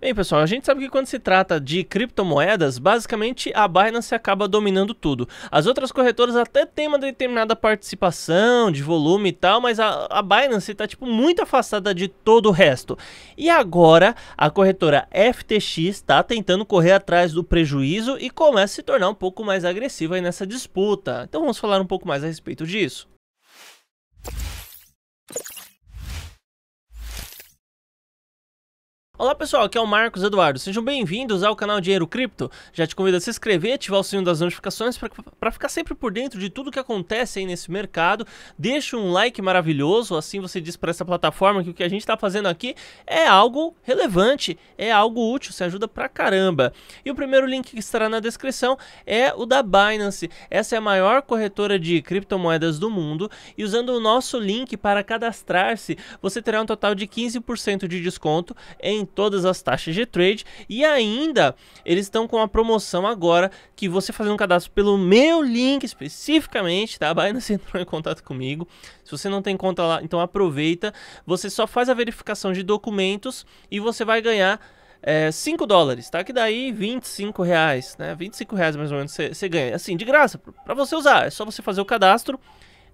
Bem, pessoal, a gente sabe que quando se trata de criptomoedas, basicamente a Binance acaba dominando tudo. As outras corretoras até têm uma determinada participação de volume e tal, mas a, a Binance está tipo muito afastada de todo o resto. E agora a corretora FTX está tentando correr atrás do prejuízo e começa a se tornar um pouco mais agressiva nessa disputa. Então vamos falar um pouco mais a respeito disso. Olá pessoal, aqui é o Marcos Eduardo, sejam bem-vindos ao canal Dinheiro Cripto. Já te convido a se inscrever, ativar o sininho das notificações para ficar sempre por dentro de tudo que acontece aí nesse mercado. Deixa um like maravilhoso, assim você diz para essa plataforma que o que a gente está fazendo aqui é algo relevante, é algo útil, se ajuda pra caramba. E o primeiro link que estará na descrição é o da Binance. Essa é a maior corretora de criptomoedas do mundo e usando o nosso link para cadastrar-se, você terá um total de 15% de desconto em todas as taxas de trade e ainda eles estão com a promoção agora que você fazendo um cadastro pelo meu link especificamente, tá? vai Binance entrou em contato comigo. Se você não tem conta lá, então aproveita. Você só faz a verificação de documentos e você vai ganhar é, 5 dólares, tá? Que daí 25 reais, né? 25 reais mais ou menos você ganha, assim, de graça, para você usar. É só você fazer o cadastro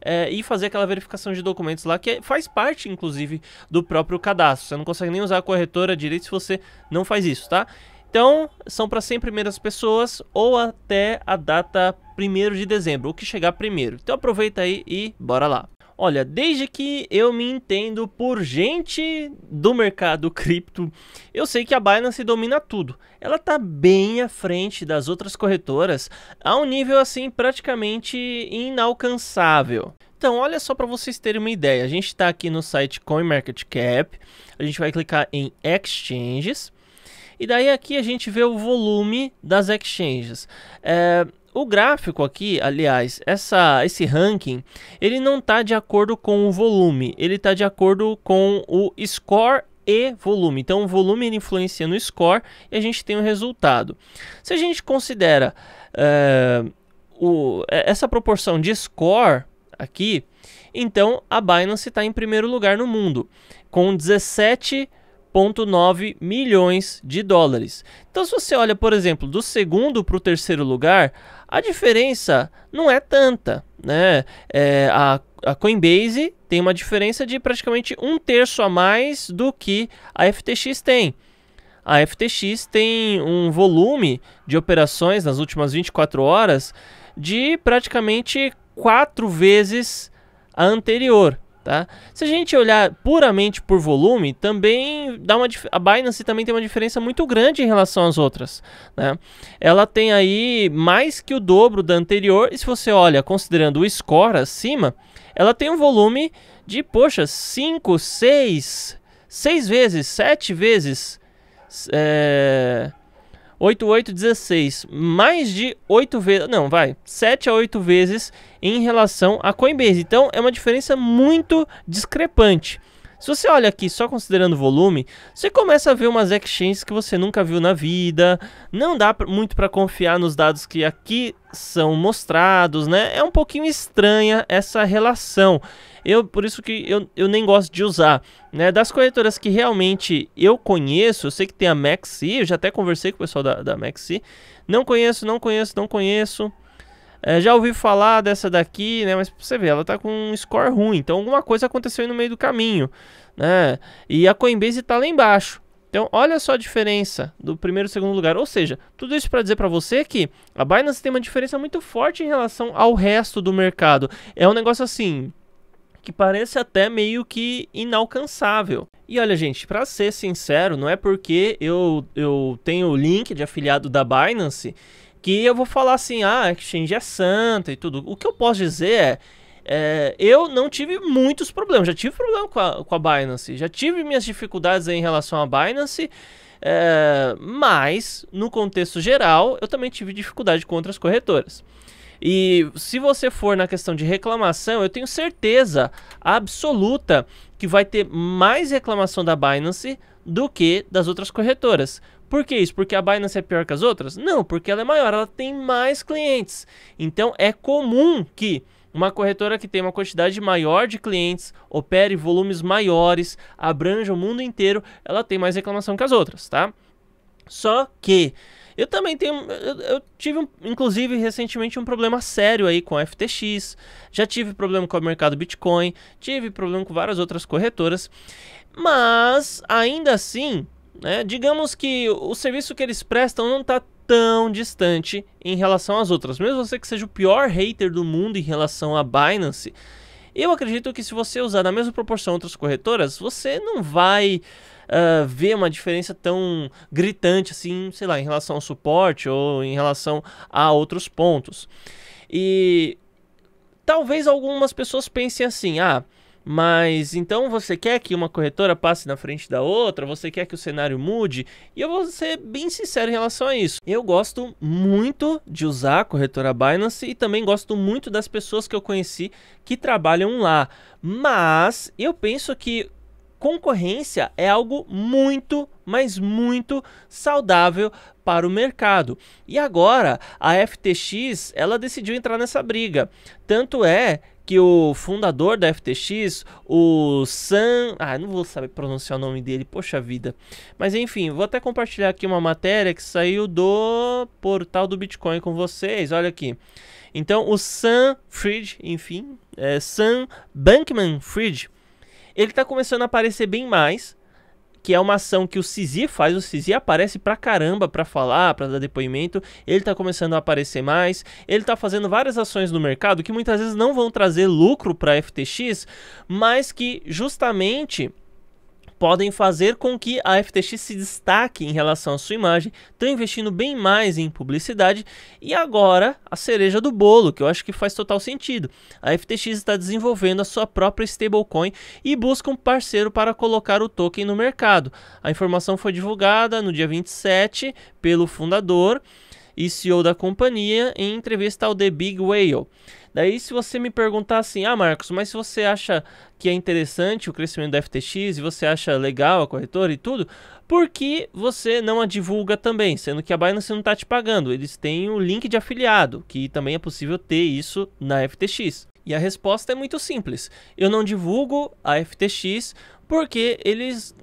é, e fazer aquela verificação de documentos lá, que é, faz parte, inclusive, do próprio cadastro. Você não consegue nem usar a corretora direito se você não faz isso, tá? Então, são para 100 primeiras pessoas ou até a data 1 de dezembro, o que chegar primeiro. Então aproveita aí e bora lá. Olha, desde que eu me entendo por gente do mercado cripto, eu sei que a Binance domina tudo. Ela está bem à frente das outras corretoras, a um nível assim praticamente inalcançável. Então, olha só para vocês terem uma ideia. A gente está aqui no site CoinMarketCap, a gente vai clicar em Exchanges. E daí aqui a gente vê o volume das exchanges. É, o gráfico aqui, aliás, essa, esse ranking, ele não está de acordo com o volume, ele está de acordo com o score e volume. Então, o volume influencia no score e a gente tem o um resultado. Se a gente considera eh, o, eh, essa proporção de score aqui, então a Binance está em primeiro lugar no mundo, com 17 1,9 milhões de dólares. Então, se você olha, por exemplo, do segundo para o terceiro lugar, a diferença não é tanta, né? É, a, a Coinbase tem uma diferença de praticamente um terço a mais do que a FTX tem. A FTX tem um volume de operações nas últimas 24 horas de praticamente quatro vezes a anterior. Tá? Se a gente olhar puramente por volume, também dá uma a Binance também tem uma diferença muito grande em relação às outras, né? Ela tem aí mais que o dobro da anterior, e se você olha considerando o score acima, ela tem um volume de, poxa, 5, 6, 6 vezes, 7 vezes, é... 8816, mais de 8 vezes, não, vai, 7 a 8 vezes em relação a Coinbase. Então é uma diferença muito discrepante. Se você olha aqui só considerando o volume, você começa a ver umas exchanges que você nunca viu na vida. Não dá muito para confiar nos dados que aqui são mostrados, né? É um pouquinho estranha essa relação. Eu, por isso que eu, eu nem gosto de usar, né? Das corretoras que realmente eu conheço, eu sei que tem a Maxi, eu já até conversei com o pessoal da, da Maxi. Não conheço, não conheço, não conheço. É, já ouvi falar dessa daqui, né? Mas você vê, ela tá com um score ruim. Então alguma coisa aconteceu no meio do caminho, né? E a Coinbase tá lá embaixo. Então, olha só a diferença do primeiro e segundo lugar. Ou seja, tudo isso para dizer para você que a Binance tem uma diferença muito forte em relação ao resto do mercado. É um negócio assim que parece até meio que inalcançável. E olha, gente, para ser sincero, não é porque eu, eu tenho o link de afiliado da Binance que eu vou falar assim, ah, exchange é santa e tudo. O que eu posso dizer é, é eu não tive muitos problemas. Já tive problema com a, com a Binance, já tive minhas dificuldades em relação à Binance, é, mas no contexto geral eu também tive dificuldade com outras corretoras. E se você for na questão de reclamação, eu tenho certeza absoluta que vai ter mais reclamação da Binance do que das outras corretoras. Por que isso? Porque a Binance é pior que as outras? Não, porque ela é maior, ela tem mais clientes. Então é comum que uma corretora que tem uma quantidade maior de clientes, opere volumes maiores, abranja o mundo inteiro, ela tem mais reclamação que as outras, tá? Só que eu também tenho. Eu, eu tive, um, inclusive, recentemente um problema sério aí com a FTX. Já tive problema com o mercado Bitcoin. Tive problema com várias outras corretoras. Mas, ainda assim, né, digamos que o serviço que eles prestam não está tão distante em relação às outras. Mesmo você que seja o pior hater do mundo em relação à Binance, eu acredito que se você usar na mesma proporção outras corretoras, você não vai uh, uma diferença tão gritante assim, sei lá, em relação ao suporte ou em relação a outros pontos. E talvez algumas pessoas pensem assim: ah, mas então você quer que uma corretora passe na frente da outra? Você quer que o cenário mude? E eu vou ser bem sincero em relação a isso. Eu gosto muito de usar a corretora Binance e também gosto muito das pessoas que eu conheci que trabalham lá. Mas eu penso que concorrência é algo muito, mas muito saudável para o mercado. E agora a FTX, ela decidiu entrar nessa briga. Tanto é que o fundador da FTX, o Sam, ah, não vou saber pronunciar o nome dele, poxa vida. Mas enfim, vou até compartilhar aqui uma matéria que saiu do portal do Bitcoin com vocês. Olha aqui. Então, o Sam Fried, enfim, é Sam Bankman-Fried, ele tá começando a aparecer bem mais, que é uma ação que o Sisi faz, o Sisi aparece pra caramba pra falar, pra dar depoimento, ele tá começando a aparecer mais, ele tá fazendo várias ações no mercado que muitas vezes não vão trazer lucro pra FTX, mas que justamente podem fazer com que a FTX se destaque em relação à sua imagem, estão investindo bem mais em publicidade e agora a cereja do bolo, que eu acho que faz total sentido. A FTX está desenvolvendo a sua própria stablecoin e busca um parceiro para colocar o token no mercado. A informação foi divulgada no dia 27 pelo fundador e CEO da companhia em entrevista ao The Big Whale. Daí se você me perguntar assim, ah Marcos, mas se você acha que é interessante o crescimento da FTX e você acha legal a corretora e tudo, por que você não a divulga também? Sendo que a Binance não está te pagando, eles têm o um link de afiliado, que também é possível ter isso na FTX. E a resposta é muito simples. Eu não divulgo a FTX porque eles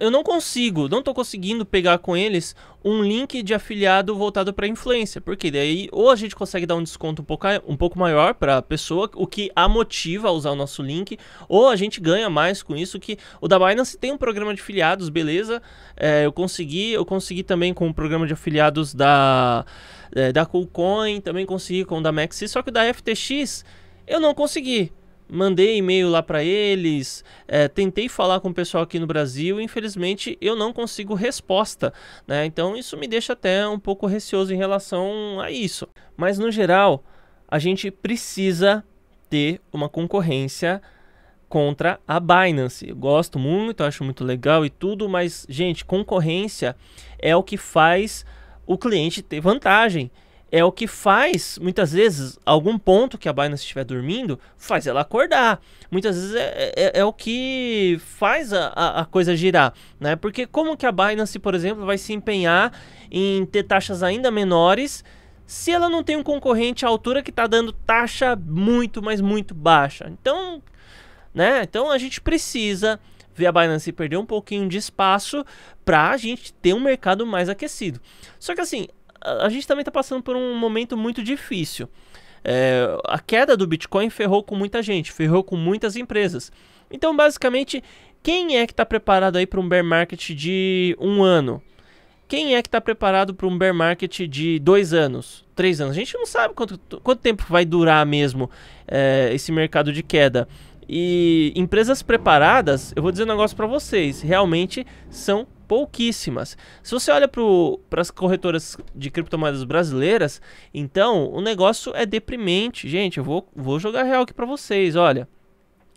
eu não consigo, não estou conseguindo pegar com eles um link de afiliado voltado para influência, porque daí ou a gente consegue dar um desconto um pouco, um pouco maior para a pessoa, o que a motiva a usar o nosso link, ou a gente ganha mais com isso que o da Binance tem um programa de afiliados, beleza? É, eu consegui, eu consegui também com o um programa de afiliados da é, da Coolcoin também consegui com o da Maxi, só que o da FTX eu não consegui mandei e-mail lá para eles, é, tentei falar com o pessoal aqui no Brasil, infelizmente eu não consigo resposta, né? Então isso me deixa até um pouco receoso em relação a isso. Mas no geral, a gente precisa ter uma concorrência contra a Binance. Eu gosto muito, acho muito legal e tudo, mas gente, concorrência é o que faz o cliente ter vantagem é o que faz, muitas vezes, algum ponto que a Binance estiver dormindo, faz ela acordar. Muitas vezes é, é, é o que faz a, a, coisa girar, né? Porque como que a Binance, por exemplo, vai se empenhar em ter taxas ainda menores se ela não tem um concorrente à altura que está dando taxa muito, mas muito baixa? Então, né? Então a gente precisa ver a Binance perder um pouquinho de espaço para a gente ter um mercado mais aquecido. Só que assim, a gente também está passando por um momento muito difícil. É, a queda do Bitcoin ferrou com muita gente, ferrou com muitas empresas. Então, basicamente, quem é que está preparado aí para um bear market de um ano? Quem é que está preparado para um bear market de dois anos, três anos? A gente não sabe quanto, quanto tempo vai durar mesmo é, esse mercado de queda. E empresas preparadas, eu vou dizer um negócio para vocês, realmente são pouquíssimas. Se você olha para as corretoras de criptomoedas brasileiras, então o negócio é deprimente. Gente, eu vou, vou jogar real aqui para vocês, olha.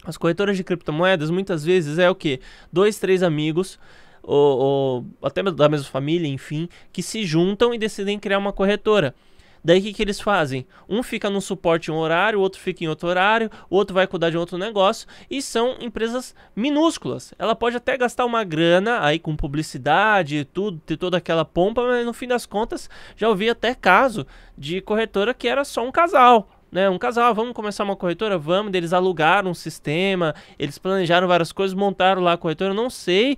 As corretoras de criptomoedas muitas vezes é o que? Dois, três amigos ou, ou, até da mesma família, enfim, que se juntam e decidem criar uma corretora. Daí o que, que eles fazem? Um fica num suporte em um horário, outro fica em outro horário, outro vai cuidar de outro negócio e são empresas minúsculas. Ela pode até gastar uma grana aí com publicidade e tudo, ter toda aquela pompa, mas no fim das contas já ouvi até caso de corretora que era só um casal. Né, um casal, ah, vamos começar uma corretora? Vamos. Eles alugaram um sistema, eles planejaram várias coisas, montaram lá a corretora. não sei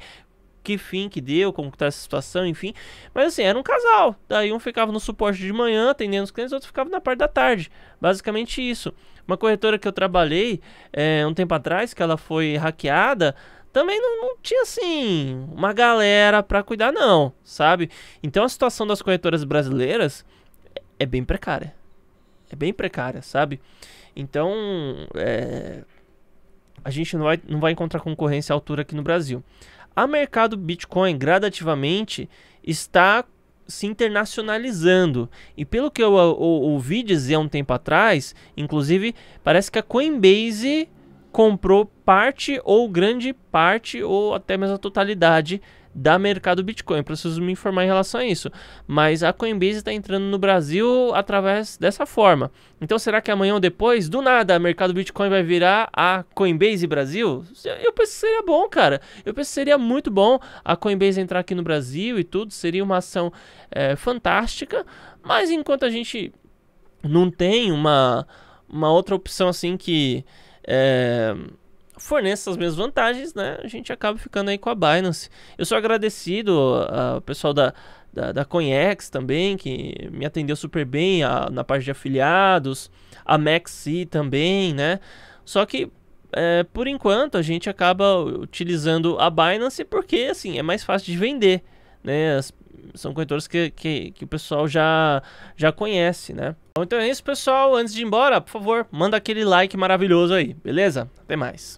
que fim que deu, como que tá essa situação, enfim. Mas assim, era um casal. Daí um ficava no suporte de manhã, atendendo os clientes, outro ficava na parte da tarde. Basicamente isso. Uma corretora que eu trabalhei é, um tempo atrás, que ela foi hackeada, também não, não tinha assim uma galera para cuidar, não, sabe? Então a situação das corretoras brasileiras é bem precária. É bem precária, sabe? Então, é, a gente não vai, não vai encontrar concorrência à altura aqui no Brasil. O mercado Bitcoin gradativamente está se internacionalizando. E pelo que eu, eu, eu ouvi dizer há um tempo atrás, inclusive, parece que a Coinbase comprou parte ou grande parte ou até mesmo a totalidade da Mercado Bitcoin. Preciso me informar em relação a isso. Mas a Coinbase está entrando no Brasil através dessa forma. Então será que amanhã ou depois, do nada, o Mercado Bitcoin vai virar a Coinbase Brasil? Eu penso que seria bom, cara. Eu penso que seria muito bom a Coinbase entrar aqui no Brasil e tudo. Seria uma ação é, fantástica. Mas enquanto a gente não tem uma, uma outra opção assim que. É, forneça as mesmas vantagens, né? A gente acaba ficando aí com a Binance. Eu sou agradecido ao ah, pessoal da, da, da Conex também, que me atendeu super bem a, na parte de afiliados, a Maxi também, né? Só que é, por enquanto a gente acaba utilizando a Binance porque assim é mais fácil de vender, né? As, são corretores que, que, que, o pessoal já, já conhece, né? Então é isso, pessoal. Antes de ir embora, por favor, manda aquele like maravilhoso aí, beleza? Até mais.